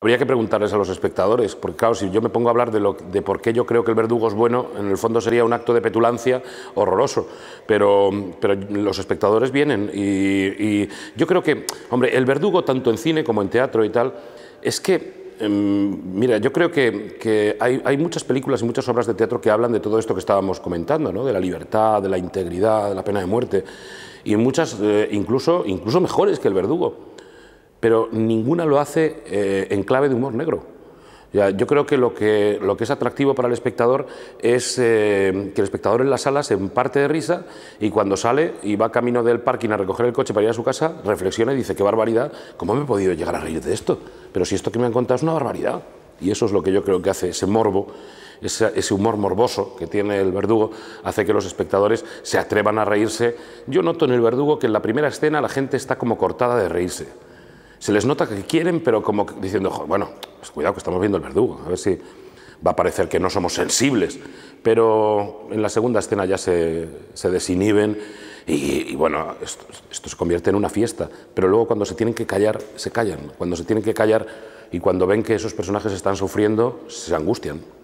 Habría que preguntarles a los espectadores, porque claro, si yo me pongo a hablar de, lo, de por qué yo creo que el verdugo es bueno, en el fondo sería un acto de petulancia horroroso, pero, pero los espectadores vienen y, yo creo que, hombre, el verdugo tanto en cine como en teatro y tal, es que em, mira, yo creo que, que hay, muchas películas y muchas obras de teatro que hablan de todo esto que estábamos comentando, ¿no? de la libertad, de la integridad, de la pena de muerte, y muchas eh, incluso, incluso mejores que El Verdugo pero ninguna lo hace eh, en clave de humor negro. yo creo que lo, que es atractivo para el espectador es eh, que el espectador en la sala se parte de risa y cuando sale y va camino del parking a recoger el coche para ir a su casa, reflexiona y dice, qué barbaridad, ¿cómo me he podido llegar a reír de esto? Pero si esto que me han contado es una barbaridad. Y eso es lo que yo creo que hace ese morbo, ese humor morboso que tiene el verdugo, hace que los espectadores se atrevan a reírse. Yo noto en el verdugo que en la primera escena la gente está como cortada de reírse se les nota que quieren, pero como diciendo, bueno, pues cuidado que estamos viendo el verdugo, a ver si va a parecer que no somos sensibles. Pero en la segunda escena ya se, desinhiben y, bueno, esto, esto, se convierte en una fiesta. Pero luego cuando se tienen que callar, se callan. Cuando se tienen que callar y cuando ven que esos personajes están sufriendo, se angustian.